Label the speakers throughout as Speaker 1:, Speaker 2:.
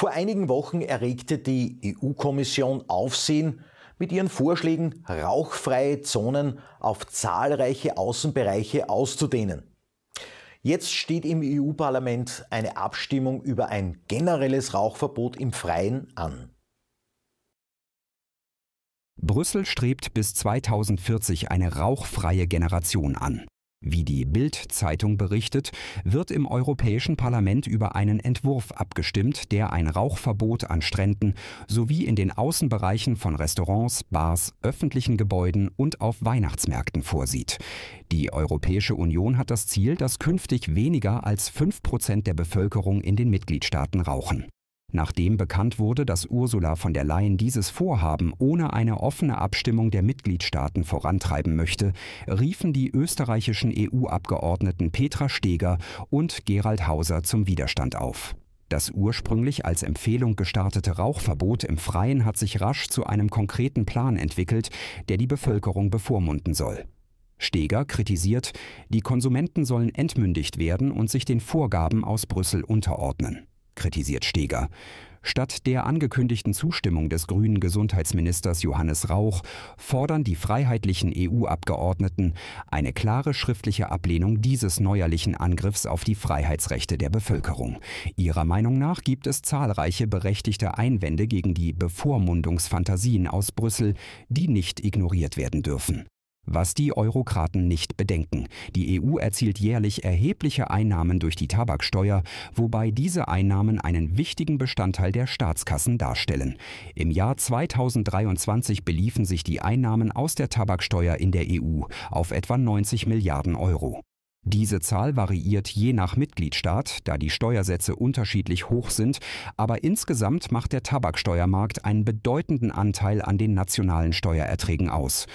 Speaker 1: Vor einigen Wochen erregte die EU-Kommission Aufsehen mit ihren Vorschlägen, rauchfreie Zonen auf zahlreiche Außenbereiche auszudehnen. Jetzt steht im EU-Parlament eine Abstimmung über ein generelles Rauchverbot im Freien an.
Speaker 2: Brüssel strebt bis 2040 eine rauchfreie Generation an. Wie die Bild-Zeitung berichtet, wird im Europäischen Parlament über einen Entwurf abgestimmt, der ein Rauchverbot an Stränden sowie in den Außenbereichen von Restaurants, Bars, öffentlichen Gebäuden und auf Weihnachtsmärkten vorsieht. Die Europäische Union hat das Ziel, dass künftig weniger als 5 Prozent der Bevölkerung in den Mitgliedstaaten rauchen. Nachdem bekannt wurde, dass Ursula von der Leyen dieses Vorhaben ohne eine offene Abstimmung der Mitgliedstaaten vorantreiben möchte, riefen die österreichischen EU-Abgeordneten Petra Steger und Gerald Hauser zum Widerstand auf. Das ursprünglich als Empfehlung gestartete Rauchverbot im Freien hat sich rasch zu einem konkreten Plan entwickelt, der die Bevölkerung bevormunden soll. Steger kritisiert, die Konsumenten sollen entmündigt werden und sich den Vorgaben aus Brüssel unterordnen kritisiert Steger. Statt der angekündigten Zustimmung des grünen Gesundheitsministers Johannes Rauch fordern die freiheitlichen EU-Abgeordneten eine klare schriftliche Ablehnung dieses neuerlichen Angriffs auf die Freiheitsrechte der Bevölkerung. Ihrer Meinung nach gibt es zahlreiche berechtigte Einwände gegen die Bevormundungsfantasien aus Brüssel, die nicht ignoriert werden dürfen. Was die Eurokraten nicht bedenken, die EU erzielt jährlich erhebliche Einnahmen durch die Tabaksteuer, wobei diese Einnahmen einen wichtigen Bestandteil der Staatskassen darstellen. Im Jahr 2023 beliefen sich die Einnahmen aus der Tabaksteuer in der EU auf etwa 90 Milliarden Euro. Diese Zahl variiert je nach Mitgliedstaat, da die Steuersätze unterschiedlich hoch sind, aber insgesamt macht der Tabaksteuermarkt einen bedeutenden Anteil an den nationalen Steuererträgen aus.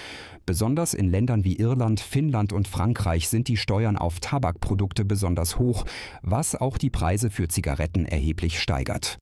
Speaker 2: Besonders in Ländern wie Irland, Finnland und Frankreich sind die Steuern auf Tabakprodukte besonders hoch, was auch die Preise für Zigaretten erheblich steigert.